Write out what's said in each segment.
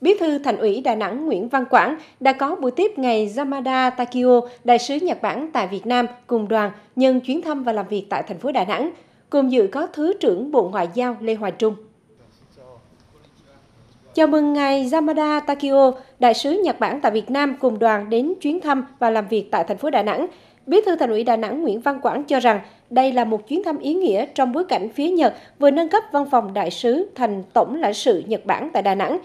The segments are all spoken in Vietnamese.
Bí thư Thành ủy Đà Nẵng Nguyễn Văn Quảng đã có buổi tiếp ngày Yamada Takio, đại sứ Nhật Bản tại Việt Nam cùng đoàn nhân chuyến thăm và làm việc tại thành phố Đà Nẵng. Cùng dự có Thứ trưởng Bộ Ngoại giao Lê Hoài Trung. Chào mừng ngài Yamada Takio, đại sứ Nhật Bản tại Việt Nam cùng đoàn đến chuyến thăm và làm việc tại thành phố Đà Nẵng. Bí thư Thành ủy Đà Nẵng Nguyễn Văn Quảng cho rằng đây là một chuyến thăm ý nghĩa trong bối cảnh phía Nhật vừa nâng cấp văn phòng đại sứ thành tổng lãnh sự Nhật Bản tại Đà Nẵng.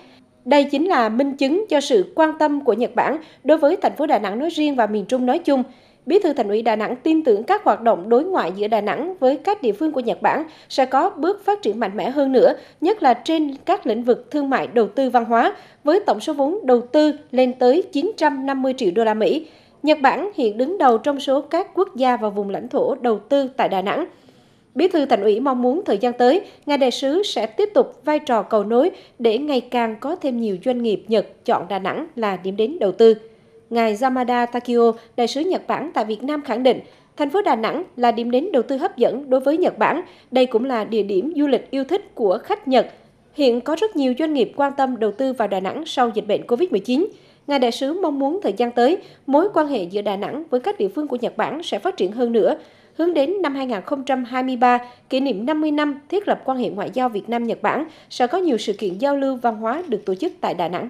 Đây chính là minh chứng cho sự quan tâm của Nhật Bản đối với thành phố Đà Nẵng nói riêng và miền Trung nói chung. Bí thư Thành ủy Đà Nẵng tin tưởng các hoạt động đối ngoại giữa Đà Nẵng với các địa phương của Nhật Bản sẽ có bước phát triển mạnh mẽ hơn nữa, nhất là trên các lĩnh vực thương mại, đầu tư văn hóa với tổng số vốn đầu tư lên tới 950 triệu đô la Mỹ. Nhật Bản hiện đứng đầu trong số các quốc gia và vùng lãnh thổ đầu tư tại Đà Nẵng. Bí thư Thành ủy mong muốn thời gian tới, ngài đại sứ sẽ tiếp tục vai trò cầu nối để ngày càng có thêm nhiều doanh nghiệp Nhật chọn Đà Nẵng là điểm đến đầu tư. Ngài Yamada Takio, đại sứ Nhật Bản tại Việt Nam khẳng định, thành phố Đà Nẵng là điểm đến đầu tư hấp dẫn đối với Nhật Bản. Đây cũng là địa điểm du lịch yêu thích của khách Nhật. Hiện có rất nhiều doanh nghiệp quan tâm đầu tư vào Đà Nẵng sau dịch bệnh COVID-19. Ngài đại sứ mong muốn thời gian tới, mối quan hệ giữa Đà Nẵng với các địa phương của Nhật Bản sẽ phát triển hơn nữa, hướng đến năm 2023, kỷ niệm 50 năm thiết lập quan hệ ngoại giao Việt Nam-Nhật Bản, sẽ có nhiều sự kiện giao lưu văn hóa được tổ chức tại Đà Nẵng.